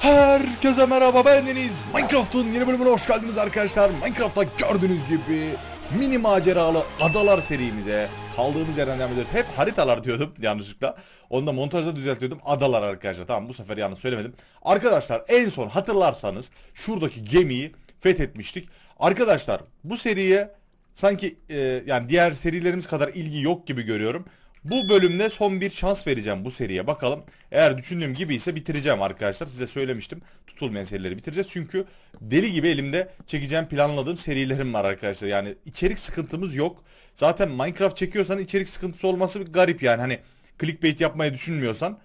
Herkese merhaba ben Deniz. Minecraft'ın yeni bölümüne hoş geldiniz arkadaşlar. Minecraft'ta gördüğünüz gibi mini maceralı adalar serimize kaldığımız yerden devam ediyoruz. Hep haritalar diyordum yanlışlıkla. Onu da montajda düzeltiyordum. Adalar arkadaşlar. Tamam bu sefer yanlış söylemedim. Arkadaşlar en son hatırlarsanız şuradaki gemiyi fethetmiştik. Arkadaşlar bu seriye sanki e, yani diğer serilerimiz kadar ilgi yok gibi görüyorum. Bu bölümde son bir şans vereceğim bu seriye bakalım. Eğer düşündüğüm gibi ise bitireceğim arkadaşlar. Size söylemiştim tutulmayan serileri bitireceğiz. Çünkü deli gibi elimde çekeceğim planladığım serilerim var arkadaşlar. Yani içerik sıkıntımız yok. Zaten Minecraft çekiyorsan içerik sıkıntısı olması garip yani. Hani clickbait yapmayı düşünmüyorsan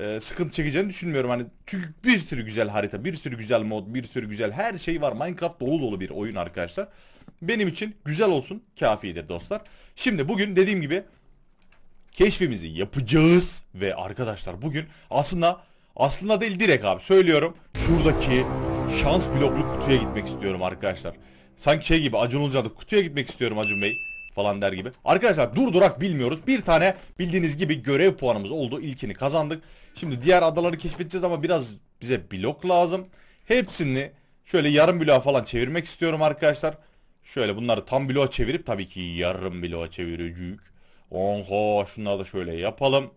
e, sıkıntı çekeceğini düşünmüyorum. Hani çünkü bir sürü güzel harita, bir sürü güzel mod, bir sürü güzel her şey var. Minecraft dolu dolu bir oyun arkadaşlar. Benim için güzel olsun kafidir dostlar. Şimdi bugün dediğim gibi keşfimizi yapacağız ve arkadaşlar bugün aslında aslında değil direkt abi söylüyorum şuradaki şans bloklu kutuya gitmek istiyorum arkadaşlar. Sanki şey gibi Acun Ilıcalı kutuya gitmek istiyorum Acun Bey falan der gibi. Arkadaşlar dur durak bilmiyoruz. Bir tane bildiğiniz gibi görev puanımız oldu. İlkini kazandık. Şimdi diğer adaları keşfedeceğiz ama biraz bize blok lazım. Hepsini şöyle yarım bloğa falan çevirmek istiyorum arkadaşlar. Şöyle bunları tam bloğa çevirip tabii ki yarım bloğa çevirecek. Onho, şunları da şöyle yapalım.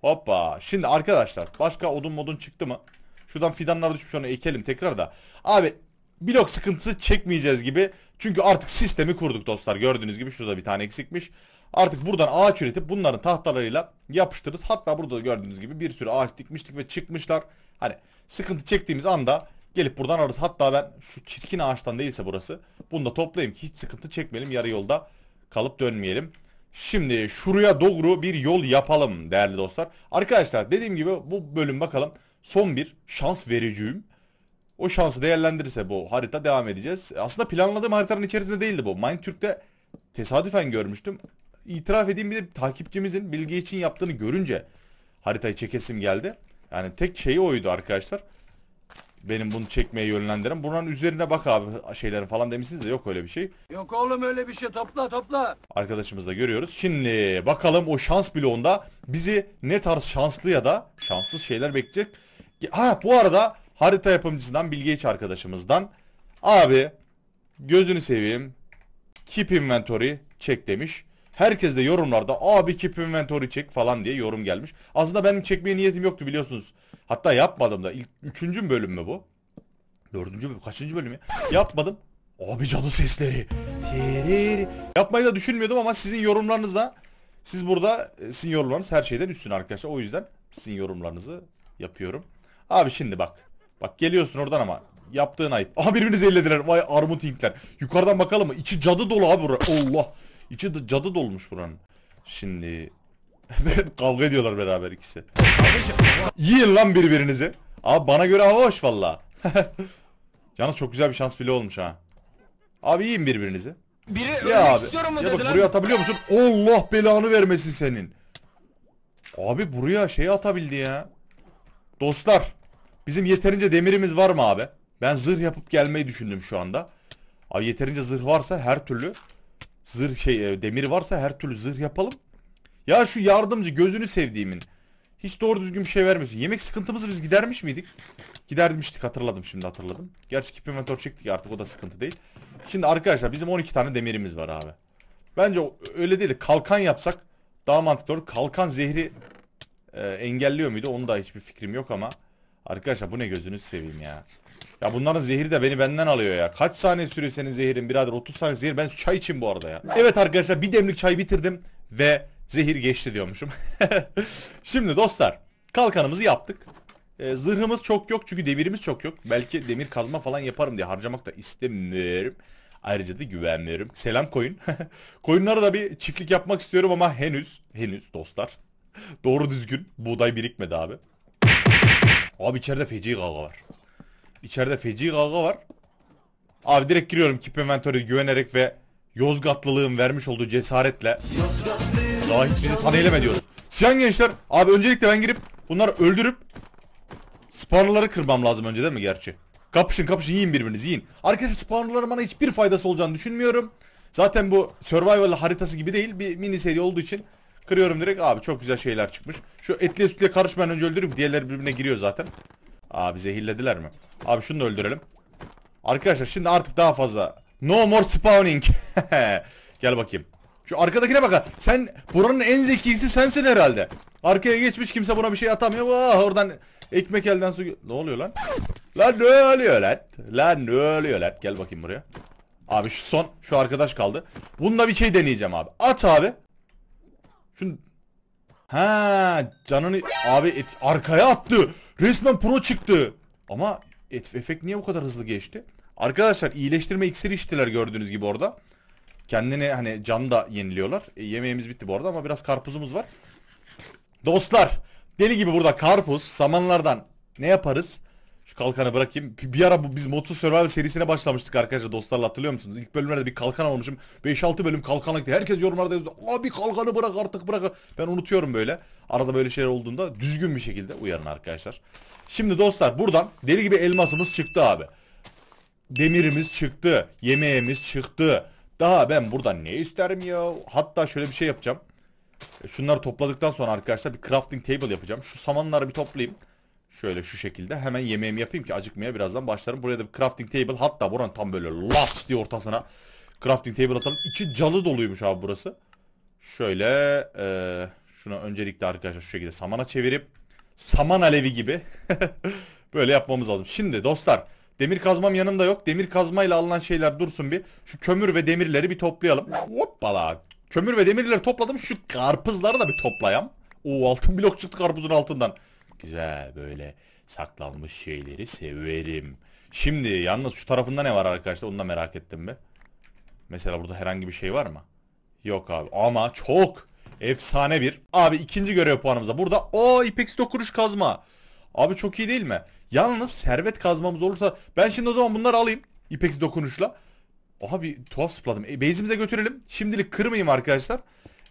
Hoppa. Şimdi arkadaşlar başka odun modun çıktı mı? Şuradan fidanlar düşmüş onu ekelim tekrar da. Abi blok sıkıntısı çekmeyeceğiz gibi. Çünkü artık sistemi kurduk dostlar. Gördüğünüz gibi şurada bir tane eksikmiş. Artık buradan ağaç üretip bunların tahtalarıyla yapıştırırız. Hatta burada gördüğünüz gibi bir sürü ağaç dikmiştik ve çıkmışlar. Hani sıkıntı çektiğimiz anda gelip buradan alırız. Hatta ben şu çirkin ağaçtan değilse burası. Bunu da toplayayım ki hiç sıkıntı çekmeyelim. Yarı yolda kalıp dönmeyelim. Şimdi şuraya doğru bir yol yapalım değerli dostlar. Arkadaşlar dediğim gibi bu bölüm bakalım son bir şans vericiyim O şansı değerlendirirse bu harita devam edeceğiz. Aslında planladığım haritanın içerisinde değildi bu. Mindtürk'te tesadüfen görmüştüm. İtiraf edeyim bir de takipçimizin bilgi için yaptığını görünce haritayı çekesim geldi. Yani tek şeyi oydu arkadaşlar benim bunu çekmeye yönlendiren. Buranın üzerine bak abi şeyler falan demişsiniz de yok öyle bir şey. Yok oğlum öyle bir şey topla topla. Arkadaşımız da görüyoruz. Şimdi bakalım o şans bloğunda bizi ne tarz şanslı ya da şanssız şeyler bekleyecek. Ha bu arada harita yapımcısından Bilge İç arkadaşımızdan. Abi gözünü seveyim. Keep inventory çek demiş. Herkes de yorumlarda abi keep inventory çek falan diye yorum gelmiş. Aslında benim çekmeye niyetim yoktu biliyorsunuz. Hatta yapmadım da. İlk, üçüncü bölüm mü bu? Dördüncü bölüm. Kaçıncı bölüm ya? Yapmadım. Abi cadı sesleri. Şerir. Yapmayı da düşünmüyordum ama sizin yorumlarınızla siz burada e, sizin yorumlarınız her şeyden üstün arkadaşlar. O yüzden sizin yorumlarınızı yapıyorum. Abi şimdi bak. Bak geliyorsun oradan ama yaptığın ayıp. Aha birbirinizi ellediler. Vay armut inkler. Yukarıdan bakalım mı? İçi cadı dolu abi buraya. Allah. İçi cadı dolmuş buranın. Şimdi kavga ediyorlar beraber ikisi. Yiyin lan birbirinizi. Abi bana göre hava hoş valla. Yalnız çok güzel bir şans bile olmuş ha. Abi yiyin birbirinizi. Biri ya ölmek abi. istiyorum mu ya dedi bak, Buraya atabiliyor musun? Allah belanı vermesin senin. Abi buraya şey atabildi ya. Dostlar. Bizim yeterince demirimiz var mı abi? Ben zırh yapıp gelmeyi düşündüm şu anda. Abi yeterince zırh varsa her türlü Zırh şey e, demir varsa her türlü zırh yapalım. Ya şu yardımcı gözünü sevdiğimin. Hiç doğru düzgün bir şey vermiyorsun. Yemek sıkıntımızı biz gidermiş miydik? Gidermiştik hatırladım şimdi hatırladım. Gerçi kip inventor çektik artık o da sıkıntı değil. Şimdi arkadaşlar bizim 12 tane demirimiz var abi. Bence öyle değil kalkan yapsak daha mantıklı olur. Kalkan zehri e, engelliyor muydu? Onu da hiçbir fikrim yok ama. Arkadaşlar bu ne gözünü seveyim ya. Ya bunların zehri de beni benden alıyor ya. Kaç saniye sürüyor senin zehirin birader? 30 saniye zehir. Ben çay için bu arada ya. Evet arkadaşlar bir demlik çay bitirdim ve zehir geçti diyormuşum. Şimdi dostlar kalkanımızı yaptık. Ee, zırhımız çok yok çünkü demirimiz çok yok. Belki demir kazma falan yaparım diye harcamak da istemiyorum. Ayrıca da güvenmiyorum. Selam koyun. Koyunlara da bir çiftlik yapmak istiyorum ama henüz, henüz dostlar. Doğru düzgün buğday birikmedi abi. Abi içeride feci kavga var. İçeride feci kavga var. Abi direkt giriyorum Keep Inventory'e güvenerek ve Yozgatlılığın vermiş olduğu cesaretle. Daha hiç bizi tanıyeleme diyoruz. Siyan gençler. Abi öncelikle ben girip bunları öldürüp Sparlar'ı kırmam lazım önce değil mi gerçi? Kapışın kapışın yiyin birbirinizi yiyin. Arkadaşlar spawnların bana hiçbir faydası olacağını düşünmüyorum. Zaten bu survival haritası gibi değil bir mini seri olduğu için kırıyorum direkt. Abi çok güzel şeyler çıkmış. Şu etliye sütlüye karışmayan önce öldürüp diğerleri birbirine giriyor zaten. Abi zehirlediler mi? Abi şunu da öldürelim. Arkadaşlar şimdi artık daha fazla. No more spawning. Gel bakayım. Şu arkadakine bak. Sen buranın en zekisi sensin herhalde. Arkaya geçmiş kimse buna bir şey atamıyor. Vah, oradan ekmek elden su... Ne oluyor lan? Lan ne oluyor lan? Lan ne oluyor lan? Gel bakayım buraya. Abi şu son şu arkadaş kaldı. Bununla bir şey deneyeceğim abi. At abi. Şunu Ha canını abi et, arkaya attı. Resmen pro çıktı. Ama et, efekt niye bu kadar hızlı geçti? Arkadaşlar iyileştirme iksiri içtiler gördüğünüz gibi orada. Kendini hani can da yeniliyorlar. E, yemeğimiz bitti bu arada ama biraz karpuzumuz var. Dostlar deli gibi burada karpuz samanlardan ne yaparız? Şu kalkanı bırakayım. Bir ara bu, biz Motu Survival serisine başlamıştık arkadaşlar dostlarla hatırlıyor musunuz? İlk bölümlerde bir kalkan almışım. 5-6 bölüm kalkanlık diye. Herkes yorumlarda yazdı. bir kalkanı bırak artık bırak. Ben unutuyorum böyle. Arada böyle şeyler olduğunda düzgün bir şekilde uyarın arkadaşlar. Şimdi dostlar buradan deli gibi elmasımız çıktı abi. Demirimiz çıktı. Yemeğimiz çıktı. Daha ben buradan ne isterim ya? Hatta şöyle bir şey yapacağım. E, şunları topladıktan sonra arkadaşlar bir crafting table yapacağım. Şu samanları bir toplayayım. Şöyle şu şekilde hemen yemeğimi yapayım ki acıkmaya birazdan başlarım. Buraya da bir crafting table hatta buranın tam böyle laps diye ortasına crafting table atalım. İçi calı doluymuş abi burası. Şöyle e, şuna öncelikle arkadaşlar şu şekilde samana çevirip saman alevi gibi böyle yapmamız lazım. Şimdi dostlar demir kazmam yanımda yok. Demir kazmayla alınan şeyler dursun bir. Şu kömür ve demirleri bir toplayalım. Hoppala. Kömür ve demirleri topladım. Şu karpuzları da bir toplayam. Oo altın blok çıktı karpuzun altından güzel böyle saklanmış şeyleri severim. Şimdi yalnız şu tarafında ne var arkadaşlar onu da merak ettim be. Mesela burada herhangi bir şey var mı? Yok abi ama çok efsane bir. Abi ikinci görev puanımıza burada o ipeksi dokuruş kazma. Abi çok iyi değil mi? Yalnız servet kazmamız olursa ben şimdi o zaman bunları alayım ipeksi dokunuşla. Aha bir tuhaf sıpladım. E, base'imize götürelim. Şimdilik kırmayayım arkadaşlar.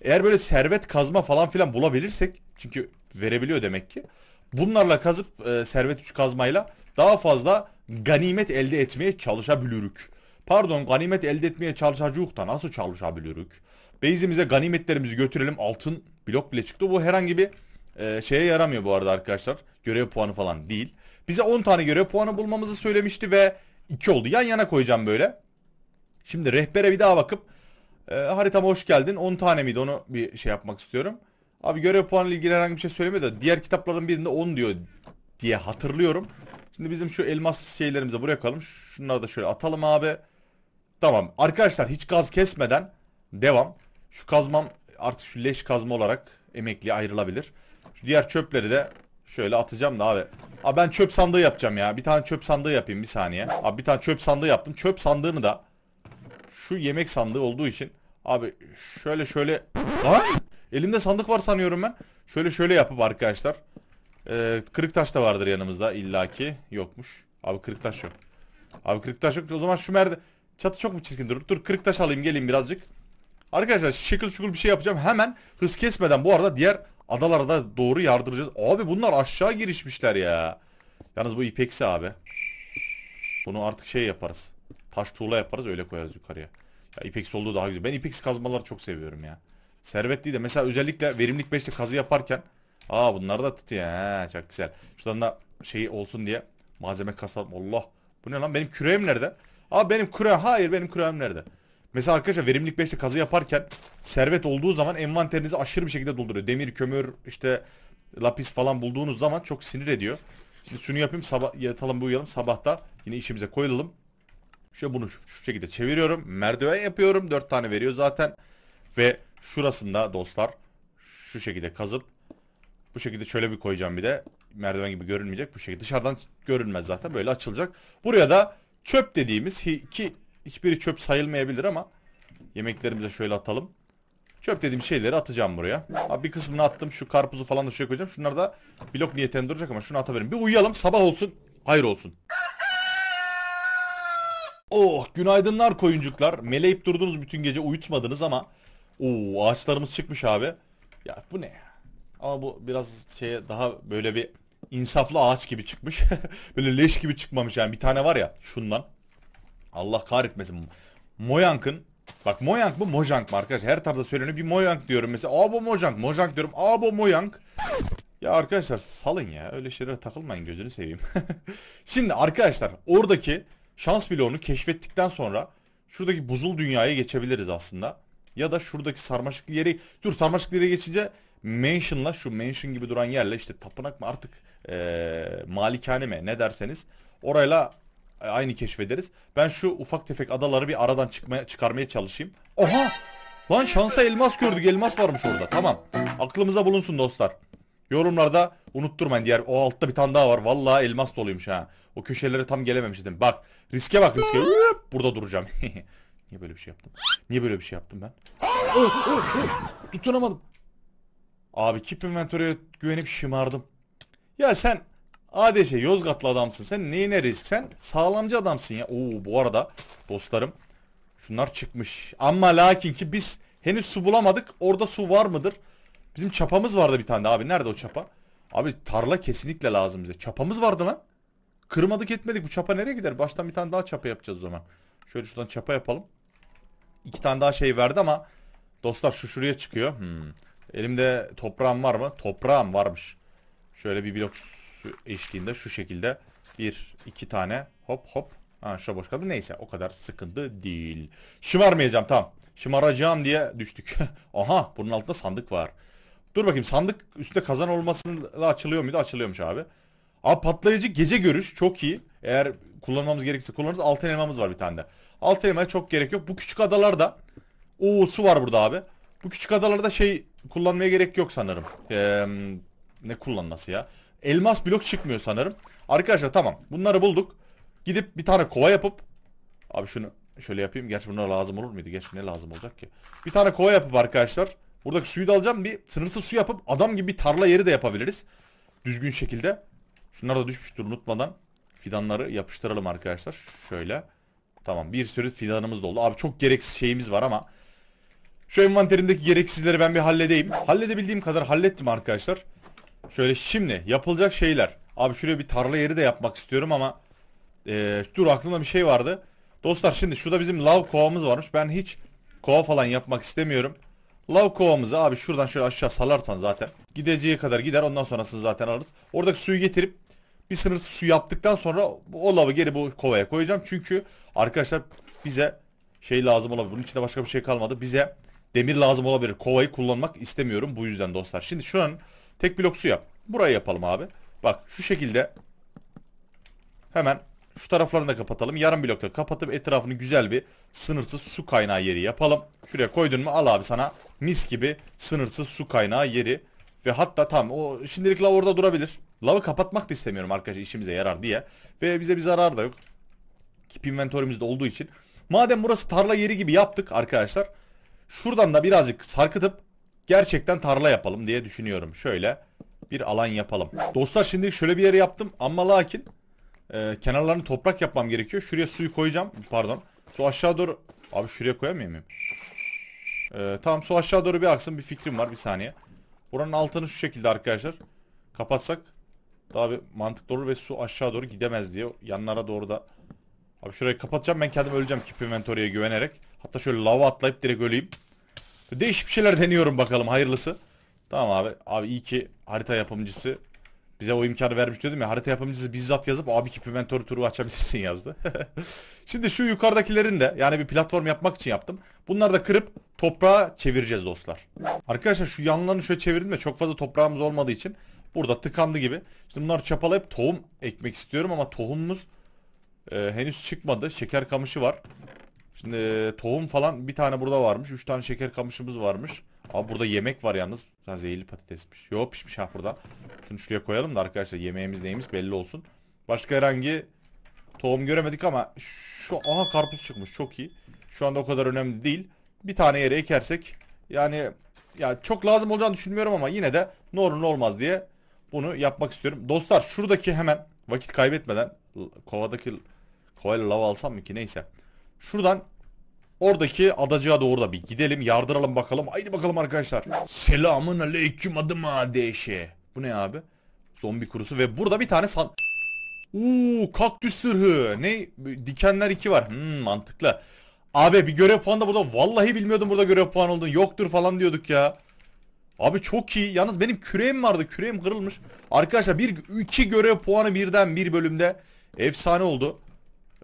Eğer böyle servet kazma falan filan bulabilirsek çünkü verebiliyor demek ki. Bunlarla kazıp e, servet 3 kazmayla daha fazla ganimet elde etmeye çalışabilirük. Pardon ganimet elde etmeye çalışacağız da nasıl çalışabilirük? Base'imize ganimetlerimizi götürelim. Altın blok bile çıktı. Bu herhangi bir e, şeye yaramıyor bu arada arkadaşlar. Görev puanı falan değil. Bize 10 tane görev puanı bulmamızı söylemişti ve 2 oldu. Yan yana koyacağım böyle. Şimdi rehbere bir daha bakıp e, haritama hoş geldin. 10 tane miydi onu bir şey yapmak istiyorum. Abi görev puanı ile ilgili herhangi bir şey söylemiyor da diğer kitapların birinde 10 diyor diye hatırlıyorum. Şimdi bizim şu elmas şeylerimize buraya koyalım. Şunları da şöyle atalım abi. Tamam. Arkadaşlar hiç gaz kesmeden devam. Şu kazmam artık şu leş kazma olarak emekliye ayrılabilir. Şu diğer çöpleri de şöyle atacağım da abi. Abi ben çöp sandığı yapacağım ya. Bir tane çöp sandığı yapayım bir saniye. Abi bir tane çöp sandığı yaptım. Çöp sandığını da şu yemek sandığı olduğu için abi şöyle şöyle lan Elimde sandık var sanıyorum ben. Şöyle şöyle yapıp arkadaşlar. Ee, kırık taş da vardır yanımızda illaki. Yokmuş. Abi kırık taş yok. Abi kırık taş yok. O zaman şu merde... Çatı çok mu çirkin durur? Dur kırık taş alayım geleyim birazcık. Arkadaşlar şekil çukur bir şey yapacağım. Hemen hız kesmeden bu arada diğer adalara da doğru yardıracağız. Abi bunlar aşağı girişmişler ya. Yalnız bu ipeksi abi. Bunu artık şey yaparız. Taş tuğla yaparız öyle koyarız yukarıya. Ya ipeksi olduğu daha güzel. Ben ipeksi kazmaları çok seviyorum ya. Servet de mesela özellikle verimlik 5'te kazı yaparken Aa bunlar da tut ya. He, çok güzel. Şuradan da şey olsun diye malzeme kasalım. Allah. Bu ne lan? Benim küreğim nerede? Aa benim küre. Hayır benim küreğim nerede? Mesela arkadaşlar verimlik 5'te kazı yaparken servet olduğu zaman envanterinizi aşırı bir şekilde dolduruyor. Demir, kömür, işte lapis falan bulduğunuz zaman çok sinir ediyor. Şimdi şunu yapayım sabah yatalım uyuyalım sabahta yine işimize koyulalım. Şöyle bunu şu, şu şekilde çeviriyorum. Merdiven yapıyorum. 4 tane veriyor zaten. Ve Şurasında dostlar şu şekilde kazıp bu şekilde şöyle bir koyacağım bir de. Merdiven gibi görünmeyecek. Bu şekilde dışarıdan görünmez zaten. Böyle açılacak. Buraya da çöp dediğimiz ki hiçbiri çöp sayılmayabilir ama yemeklerimize şöyle atalım. Çöp dediğim şeyleri atacağım buraya. Abi bir kısmını attım. Şu karpuzu falan da şuraya koyacağım. Şunlar da blok niyetinde duracak ama şunu atabilirim. Bir uyuyalım. Sabah olsun. Hayır olsun. Oh günaydınlar koyuncuklar. Meleyip durdunuz bütün gece uyutmadınız ama Oo ağaçlarımız çıkmış abi. Ya bu ne ya? Ama bu biraz şey daha böyle bir insaflı ağaç gibi çıkmış. böyle leş gibi çıkmamış yani. Bir tane var ya şundan. Allah kahretmesin. Moyank'ın Bak Moyank mı Mojang mı arkadaş? Her tarzda söyleniyor. Bir Moyank diyorum mesela. Aa bu Mojang Mojank diyorum. Aa bu Moyank. Ya arkadaşlar salın ya. Öyle şeylere takılmayın gözünü seveyim. Şimdi arkadaşlar oradaki şans bloğunu keşfettikten sonra şuradaki buzul dünyaya geçebiliriz aslında. Ya da şuradaki sarmaşıklı yeri dur sarmaşıklı yere geçince mansion'la şu mansion gibi duran yerle işte tapınak mı artık ee, malikane mi ne derseniz orayla aynı keşfederiz. Ben şu ufak tefek adaları bir aradan çıkmaya, çıkarmaya çalışayım. Oha! Lan şansa elmas gördük. Elmas varmış orada. Tamam. Aklımıza bulunsun dostlar. Yorumlarda unutturmayın diğer o altta bir tane daha var. Vallahi elmas doluymuş ha. O köşelere tam gelememiştim. Bak riske bak riske. Burada duracağım. Niye böyle bir şey yaptım? Niye böyle bir şey yaptım ben? Oh, oh, oh. Tutunamadım. Abi kip inventory'e güvenip şımardım. Ya sen ADŞ Yozgatlı adamsın. Sen neyine risk? Sen sağlamcı adamsın ya. Oo bu arada dostlarım şunlar çıkmış. Ama lakin ki biz henüz su bulamadık. Orada su var mıdır? Bizim çapamız vardı bir tane de abi. Nerede o çapa? Abi tarla kesinlikle lazım bize. Çapamız vardı lan. Kırmadık etmedik. Bu çapa nereye gider? Baştan bir tane daha çapa yapacağız o zaman. Şöyle şuradan çapa yapalım. İki tane daha şey verdi ama dostlar şu şuraya çıkıyor. Hmm. Elimde toprağım var mı? Toprağım varmış. Şöyle bir blok eşliğinde şu şekilde bir iki tane hop hop. Ha şu boş kaldı. Neyse o kadar sıkıntı değil. Şımarmayacağım tamam. Şımaracağım diye düştük. Aha bunun altında sandık var. Dur bakayım sandık üstte kazan olmasıyla açılıyor muydu? Açılıyormuş abi. Abi patlayıcı gece görüş çok iyi. Eğer kullanmamız gerekirse kullanırız. Altın elmamız var bir tane de. Altın elmaya çok gerek yok. Bu küçük adalarda o su var burada abi. Bu küçük adalarda şey kullanmaya gerek yok sanırım. Ee, ne kullanması ya? Elmas blok çıkmıyor sanırım. Arkadaşlar tamam. Bunları bulduk. Gidip bir tane kova yapıp abi şunu şöyle yapayım. Gerçi bunlar lazım olur muydu? Gerçi ne lazım olacak ki? Bir tane kova yapıp arkadaşlar buradaki suyu da alacağım. Bir sınırsız su yapıp adam gibi bir tarla yeri de yapabiliriz. Düzgün şekilde. Şunlar da düşmüştür unutmadan. Fidanları yapıştıralım arkadaşlar. Şöyle. Tamam bir sürü fidanımız doldu. Abi çok gereksiz şeyimiz var ama. Şu envanterimdeki gereksizleri ben bir halledeyim. Halledebildiğim kadar hallettim arkadaşlar. Şöyle şimdi yapılacak şeyler. Abi şöyle bir tarla yeri de yapmak istiyorum ama. Ee, dur aklımda bir şey vardı. Dostlar şimdi şurada bizim lav kovamız varmış. Ben hiç kova falan yapmak istemiyorum. Lav kovamızı abi şuradan şöyle aşağı salarsan zaten. Gideceği kadar gider ondan sonrasını zaten alırız. Oradaki suyu getirip bir sınırsız su yaptıktan sonra o lavı geri bu kovaya koyacağım. Çünkü arkadaşlar bize şey lazım olabilir. Bunun içinde başka bir şey kalmadı. Bize demir lazım olabilir. Kovayı kullanmak istemiyorum bu yüzden dostlar. Şimdi şu an tek blok su yap. burayı yapalım abi. Bak şu şekilde hemen şu taraflarını da kapatalım. Yarım blokta kapatıp etrafını güzel bir sınırsız su kaynağı yeri yapalım. Şuraya koydun mu al abi sana mis gibi sınırsız su kaynağı yeri. Ve hatta tam o şimdilik la orada durabilir. Lava kapatmak da istemiyorum arkadaşlar işimize yarar diye. Ve bize bir zarar da yok. Keep inventory'mizde olduğu için. Madem burası tarla yeri gibi yaptık arkadaşlar. Şuradan da birazcık sarkıtıp gerçekten tarla yapalım diye düşünüyorum. Şöyle bir alan yapalım. Dostlar şimdi şöyle bir yere yaptım ama lakin e, kenarlarını toprak yapmam gerekiyor. Şuraya suyu koyacağım. Pardon. Su aşağı doğru. Abi şuraya koyamayayım mı? E, tamam su aşağı doğru bir aksın bir fikrim var bir saniye. Buranın altını şu şekilde arkadaşlar kapatsak daha bir mantıklı olur ve su aşağı doğru gidemez diye yanlara doğru da Abi şurayı kapatacağım ben kendim öleceğim Keep Inventory'e güvenerek. Hatta şöyle lava atlayıp direkt öleyim. Değişik bir şeyler deniyorum bakalım hayırlısı. Tamam abi. Abi iyi ki harita yapımcısı bize o imkanı vermiş diyordum ya. Harita yapımcısı bizzat yazıp abi Keep Inventory turu açabilirsin yazdı. Şimdi şu yukarıdakilerin de yani bir platform yapmak için yaptım. Bunları da kırıp toprağa çevireceğiz dostlar. Arkadaşlar şu yanlarını şöyle çevirdim de çok fazla toprağımız olmadığı için Burada tıkandı gibi. Şimdi bunlar çapalayıp tohum ekmek istiyorum ama tohumumuz e, henüz çıkmadı. Şeker kamışı var. Şimdi e, tohum falan bir tane burada varmış. Üç tane şeker kamışımız varmış. Ama burada yemek var yalnız. Ha, zehirli patatesmiş. Yok pişmiş ha burada. Şunu şuraya koyalım da arkadaşlar yemeğimiz neymiş belli olsun. Başka herhangi tohum göremedik ama şu aha karpuz çıkmış çok iyi. Şu anda o kadar önemli değil. Bir tane yere ekersek yani ya çok lazım olacağını düşünmüyorum ama yine de ne olur ne olmaz diye bunu yapmak istiyorum. Dostlar şuradaki hemen vakit kaybetmeden kovadaki kovayla lava alsam mı ki neyse. Şuradan oradaki adacığa doğru da bir gidelim yardıralım bakalım. Haydi bakalım arkadaşlar. Selamın aleyküm adım ADŞ. Bu ne abi? Zombi kurusu ve burada bir tane san... Uuu kaktüs sırhı. Ne? Dikenler 2 var. Hmm, mantıklı. Abi bir görev puanı da burada. Vallahi bilmiyordum burada görev puanı olduğunu. Yoktur falan diyorduk ya. Abi çok iyi. Yalnız benim küreğim vardı. Küreğim kırılmış. Arkadaşlar bir iki görev puanı birden bir bölümde. Efsane oldu.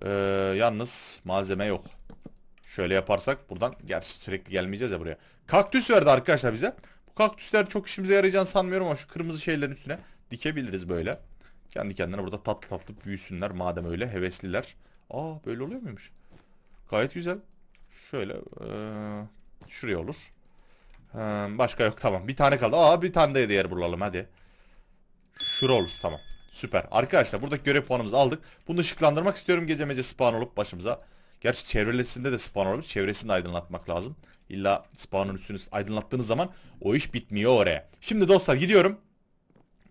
Ee, yalnız malzeme yok. Şöyle yaparsak buradan. Gerçi sürekli gelmeyeceğiz ya buraya. Kaktüs verdi arkadaşlar bize. Bu kaktüsler çok işimize yarayacağını sanmıyorum ama şu kırmızı şeylerin üstüne dikebiliriz böyle. Kendi kendine burada tatlı tatlı büyüsünler madem öyle hevesliler. Aa böyle oluyor muymuş? Gayet güzel. Şöyle ee, şuraya olur. Hmm, başka yok tamam. Bir tane kaldı. Aa bir tane de yer bulalım hadi. Şura olur tamam. Süper. Arkadaşlar buradaki görev puanımızı aldık. Bunu ışıklandırmak istiyorum gece mece spawn olup başımıza. Gerçi çevresinde de spawn olabilir. Çevresini de aydınlatmak lazım. İlla spawnın üstünü aydınlattığınız zaman o iş bitmiyor oraya. Şimdi dostlar gidiyorum.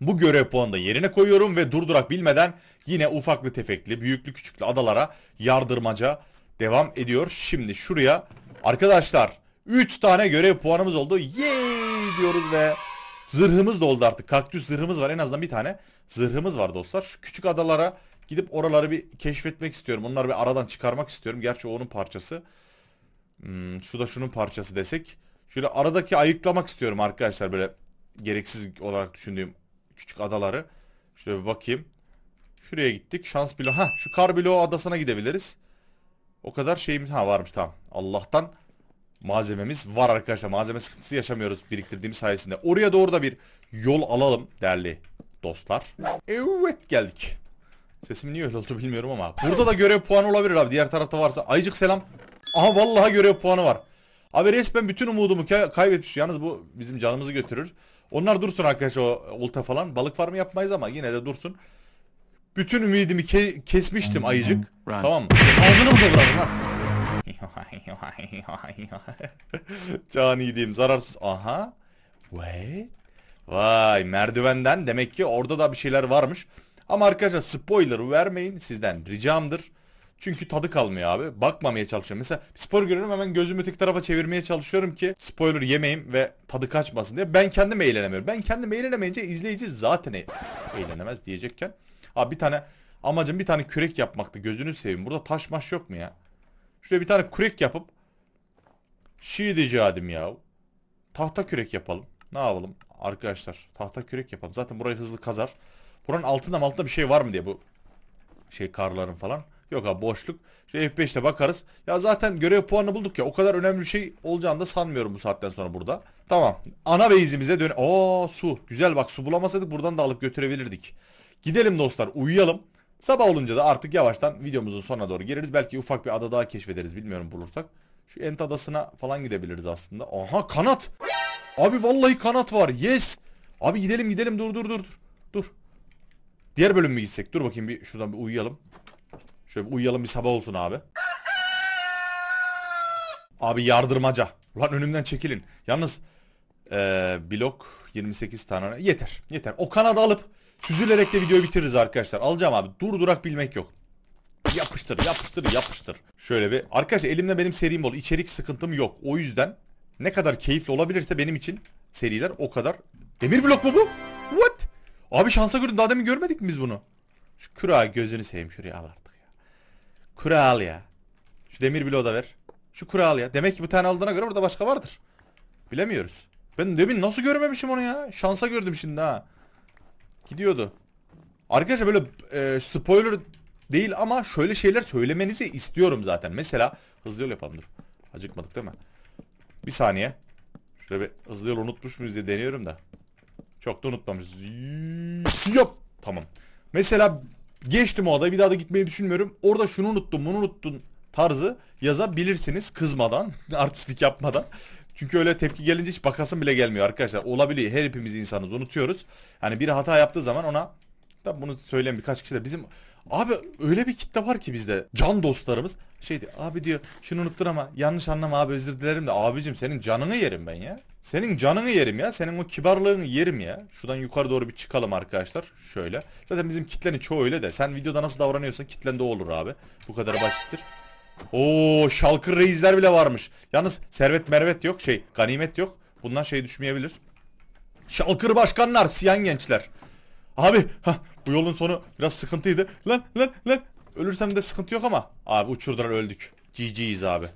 Bu görev puanını da yerine koyuyorum ve durdurak bilmeden yine ufaklı tefekli, büyüklü küçüklü adalara yardırmaca devam ediyor. Şimdi şuraya arkadaşlar 3 tane görev puanımız oldu. Yay diyoruz ve zırhımız doldu artık. Kaktüs zırhımız var. En azından bir tane zırhımız var dostlar. Şu küçük adalara gidip oraları bir keşfetmek istiyorum. Onları bir aradan çıkarmak istiyorum. Gerçi onun parçası. Hmm, şu da şunun parçası desek. Şöyle aradaki ayıklamak istiyorum arkadaşlar böyle gereksiz olarak düşündüğüm küçük adaları. Şöyle bir bakayım. Şuraya gittik. Şans bloğu. Ha şu kar bloğu adasına gidebiliriz. O kadar şeyimiz ha varmış tamam. Allah'tan malzememiz var arkadaşlar. Malzeme sıkıntısı yaşamıyoruz biriktirdiğimiz sayesinde. Oraya doğru da bir yol alalım değerli dostlar. Evet geldik. Sesim niye öyle oldu bilmiyorum ama. Burada da görev puanı olabilir abi. Diğer tarafta varsa. Ayıcık selam. Aha vallahi görev puanı var. Abi resmen bütün umudumu kaybetmiş. Yalnız bu bizim canımızı götürür. Onlar dursun arkadaşlar o olta falan. Balık farmı yapmayız ama yine de dursun. Bütün ümidimi ke kesmiştim ayıcık. Run. Tamam mı? Ağzını burada bırakın lan. Cani diyeyim zararsız. Aha. Wait. Vay merdivenden demek ki orada da bir şeyler varmış. Ama arkadaşlar spoiler vermeyin sizden ricamdır. Çünkü tadı kalmıyor abi. Bakmamaya çalışıyorum. Mesela spoiler görüyorum hemen gözümü öteki tarafa çevirmeye çalışıyorum ki spoiler yemeyim ve tadı kaçmasın diye. Ben kendim eğlenemiyorum. Ben kendim eğlenemeyince izleyici zaten e- eğlenemez diyecekken. Abi bir tane amacım bir tane kürek yapmaktı. Gözünü seveyim. Burada taş maş yok mu ya? Şuraya bir tane kürek yapıp şey diyeceğim ya. Tahta kürek yapalım. Ne yapalım arkadaşlar? Tahta kürek yapalım. Zaten burayı hızlı kazar. Buranın altında mı altında bir şey var mı diye bu şey karların falan. Yok abi boşluk. Şey F5'te bakarız. Ya zaten görev puanı bulduk ya. O kadar önemli bir şey olacağını da sanmıyorum bu saatten sonra burada. Tamam. Ana base'imize dön. Oo su. Güzel bak su bulamasaydık buradan da alıp götürebilirdik. Gidelim dostlar. Uyuyalım. Sabah olunca da artık yavaştan videomuzun sonuna doğru gireriz. Belki ufak bir ada daha keşfederiz bilmiyorum bulursak. Şu Ent adasına falan gidebiliriz aslında. Aha kanat. Abi vallahi kanat var. Yes. Abi gidelim gidelim dur dur dur dur. Dur. Diğer bölüm mü gitsek? Dur bakayım bir şuradan bir uyuyalım. Şöyle bir uyuyalım bir sabah olsun abi. Abi yardırmaca. Ulan önümden çekilin. Yalnız ee, blok 28 tane yeter. Yeter. O kanadı alıp Süzülerek de videoyu bitiririz arkadaşlar. Alacağım abi. dur durak bilmek yok. Yapıştır, yapıştır, yapıştır. Şöyle bir. Arkadaşlar elimde benim serim oldu. İçerik sıkıntım yok. O yüzden ne kadar keyifli olabilirse benim için seriler o kadar. Demir blok mu bu? What? Abi şansa gördüm. daha demin görmedik mi biz bunu? Şu kura gözünü seveyim şuraya al artık ya. Kura al ya. Şu demir bloğu da ver. Şu kura al ya. Demek ki bu tane aldığına göre burada başka vardır. Bilemiyoruz. Ben demin nasıl görmemişim onu ya? Şansa gördüm şimdi ha. Gidiyordu. Arkadaşlar böyle e, spoiler değil ama şöyle şeyler söylemenizi istiyorum zaten. Mesela hızlı yol yapalım dur. Acıkmadık değil mi? Bir saniye. Şöyle bir hızlı yol unutmuş muyuz diye deniyorum da. Çok da unutmamışız. Yok. Tamam. Mesela geçtim o adayı bir daha da gitmeyi düşünmüyorum. Orada şunu unuttum bunu unuttun tarzı yazabilirsiniz kızmadan artistik yapmadan. Çünkü öyle tepki gelince hiç bakasın bile gelmiyor arkadaşlar. Olabiliyor. Her hepimiz insanız. Unutuyoruz. Hani bir hata yaptığı zaman ona tabi bunu söyleyen birkaç kişi de bizim Abi öyle bir kitle var ki bizde can dostlarımız şey diyor abi diyor şunu unuttur ama yanlış anlama abi özür dilerim de abicim senin canını yerim ben ya. Senin canını yerim ya senin o kibarlığını yerim ya. Şuradan yukarı doğru bir çıkalım arkadaşlar şöyle. Zaten bizim kitlenin çoğu öyle de sen videoda nasıl davranıyorsan kitlende olur abi. Bu kadar basittir. Oo şalkır reisler bile varmış. Yalnız servet mervet yok şey ganimet yok. Bundan şey düşmeyebilir. Şalkır başkanlar siyan gençler. Abi hah, bu yolun sonu biraz sıkıntıydı. Lan lan lan. Ölürsem de sıkıntı yok ama. Abi uçurdular öldük. GG'yiz abi.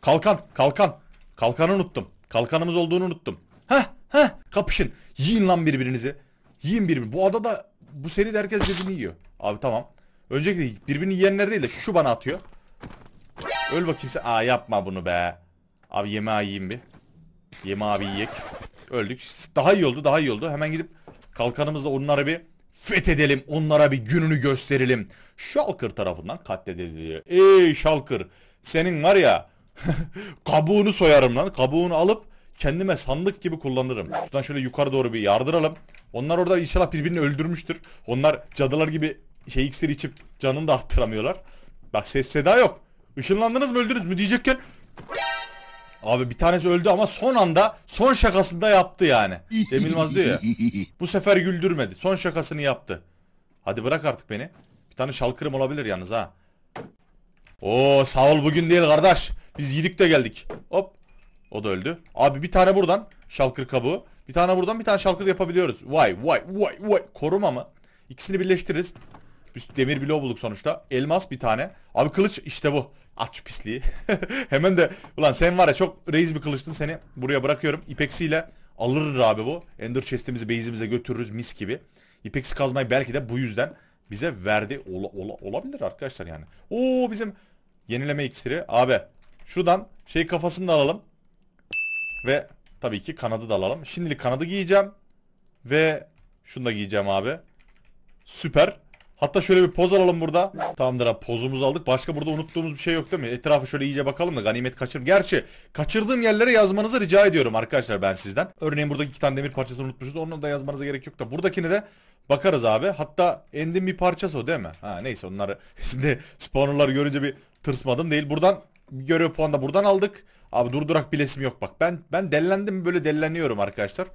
Kalkan kalkan. Kalkanı unuttum. Kalkanımız olduğunu unuttum. Hah hah kapışın. Yiyin lan birbirinizi. Yiyin birbirini. Bu adada bu seride herkes birbirini yiyor. Abi tamam. Önceki birbirini yiyenler değil de şu bana atıyor. Öl bakayım sen. Aa yapma bunu be. Abi yemeği yiyeyim bir. yeme abi yiyek. Öldük. Daha iyi oldu daha iyi oldu. Hemen gidip kalkanımızla onlara bir fethedelim. Onlara bir gününü gösterelim. Şalkır tarafından katledildi. Ey Şalkır senin var ya kabuğunu soyarım lan. Kabuğunu alıp kendime sandık gibi kullanırım. Şuradan şöyle yukarı doğru bir yardıralım. Onlar orada inşallah birbirini öldürmüştür. Onlar cadılar gibi şey iksir içip canını da attıramıyorlar Bak ses seda yok. Işınlandınız mı öldünüz mü diyecekken Abi bir tanesi öldü ama son anda son şakasında yaptı yani. Cem Yılmaz diyor ya. Bu sefer güldürmedi. Son şakasını yaptı. Hadi bırak artık beni. Bir tane şalkırım olabilir yalnız ha. Oo sağ ol bugün değil kardeş. Biz yedik de geldik. Hop. O da öldü. Abi bir tane buradan şalkır kabuğu. Bir tane buradan bir tane şalkır yapabiliyoruz. Vay vay vay vay. Koruma mı? İkisini birleştiririz. Üst demir bloğu bulduk sonuçta. Elmas bir tane. Abi kılıç işte bu. At şu pisliği. Hemen de ulan sen var ya çok reis bir kılıçtın seni buraya bırakıyorum. İpeksiyle alırız abi bu. Ender chest'imizi base'imize götürürüz mis gibi. İpeksi kazmayı belki de bu yüzden bize verdi. Ola, ola, olabilir arkadaşlar yani. Oo bizim yenileme iksiri. Abi şuradan şey kafasını da alalım. Ve tabii ki kanadı da alalım. Şimdilik kanadı giyeceğim. Ve şunu da giyeceğim abi. Süper. Hatta şöyle bir poz alalım burada. Tamamdır abi pozumuzu aldık. Başka burada unuttuğumuz bir şey yok değil mi? Etrafı şöyle iyice bakalım da ganimet kaçırım. Gerçi kaçırdığım yerlere yazmanızı rica ediyorum arkadaşlar ben sizden. Örneğin burada iki tane demir parçasını unutmuşuz. Onu da yazmanıza gerek yok da. Buradakini de bakarız abi. Hatta endin bir parçası o değil mi? Ha neyse onları şimdi spawnerları görünce bir tırsmadım değil. Buradan görev puanı da buradan aldık. Abi durdurak bilesim yok bak. Ben ben dellendim böyle delleniyorum arkadaşlar.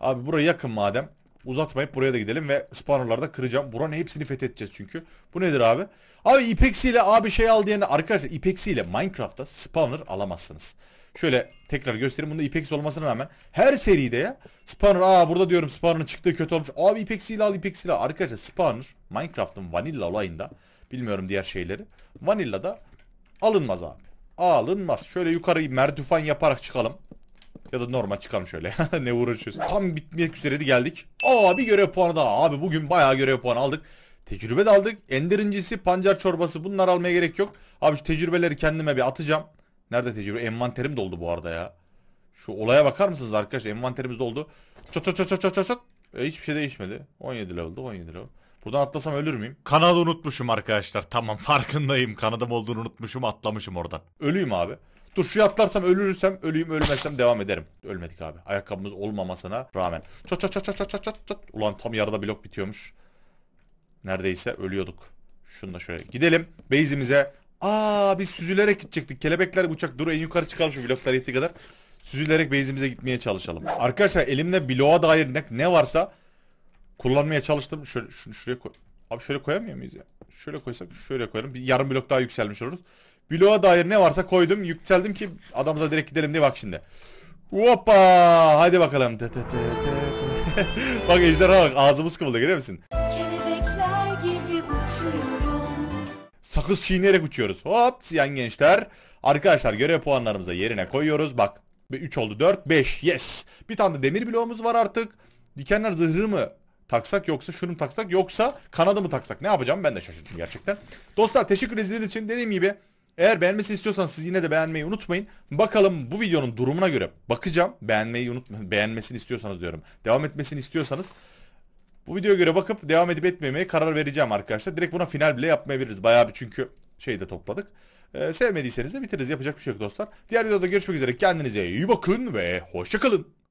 Abi buraya yakın madem uzatmayıp buraya da gidelim ve spawnerlarda kıracağım. Buranın hepsini fethedeceğiz çünkü. Bu nedir abi? Abi ipeksiyle abi şey al diyene arkadaşlar ipeksiyle Minecraft'ta spawner alamazsınız. Şöyle tekrar göstereyim. Bunda ipeksi olmasına rağmen her seride ya spawner aa burada diyorum spawner'ın çıktığı kötü olmuş. Abi ipeksiyle al ipeksiyle al. Arkadaşlar spawner Minecraft'ın vanilla olayında bilmiyorum diğer şeyleri. Vanilla'da alınmaz abi. Alınmaz. Şöyle yukarı merdüfen yaparak çıkalım. Ya da normal çıkalım şöyle. ne uğraşıyoruz. Tam bitmek üzereydi geldik. Aa bir görev puanı daha. Abi bugün bayağı görev puanı aldık. Tecrübe de aldık. Enderincisi pancar çorbası bunlar almaya gerek yok. Abi şu tecrübeleri kendime bir atacağım. Nerede tecrübe? Envanterim doldu bu arada ya. Şu olaya bakar mısınız arkadaşlar? Envanterimiz doldu. Çat çat çat çat çat çat. E, hiçbir şey değişmedi. 17 level'da 17 level. Buradan atlasam ölür müyüm? Kanadı unutmuşum arkadaşlar. Tamam farkındayım. Kanadım olduğunu unutmuşum atlamışım oradan. Ölüyüm abi. Dur şu atlarsam ölürsem ölüyüm ölmezsem devam ederim. Ölmedik abi. Ayakkabımız olmamasına rağmen. Çat çat çat çat çat çat çat çat. Ulan tam yarıda blok bitiyormuş. Neredeyse ölüyorduk. Şunu da şöyle gidelim. Base'imize. Aa biz süzülerek gidecektik. Kelebekler uçak duru en yukarı çıkalım şu bloklar yettiği kadar. Süzülerek base'imize gitmeye çalışalım. Arkadaşlar elimde bloğa dair ne, ne varsa kullanmaya çalıştım. Şöyle şunu şuraya koy. Abi şöyle koyamıyor muyuz ya? Şöyle koysak şöyle koyalım. Bir yarım blok daha yükselmiş oluruz. Bloğa dair ne varsa koydum. Yükseldim ki adamıza direkt gidelim diye bak şimdi. Hoppa! Hadi bakalım. bak ejderha bak ağzımız kıvıldı görüyor musun? Sakız çiğneyerek uçuyoruz. Hop siyan gençler. Arkadaşlar görev puanlarımızı yerine koyuyoruz. Bak 3 oldu 4 5 yes. Bir tane de demir bloğumuz var artık. Dikenler zırhı mı taksak yoksa şunu mu taksak yoksa kanadı mı taksak ne yapacağım ben de şaşırdım gerçekten. Dostlar teşekkür izlediğiniz için dediğim gibi eğer beğenmesini istiyorsan siz yine de beğenmeyi unutmayın. Bakalım bu videonun durumuna göre bakacağım. Beğenmeyi unutmayın. Beğenmesini istiyorsanız diyorum. Devam etmesini istiyorsanız bu videoya göre bakıp devam edip etmemeye karar vereceğim arkadaşlar. Direkt buna final bile yapmayabiliriz. Bayağı bir çünkü şey de topladık. Ee, sevmediyseniz de bitiririz. Yapacak bir şey yok dostlar. Diğer videoda görüşmek üzere. Kendinize iyi bakın ve hoşçakalın.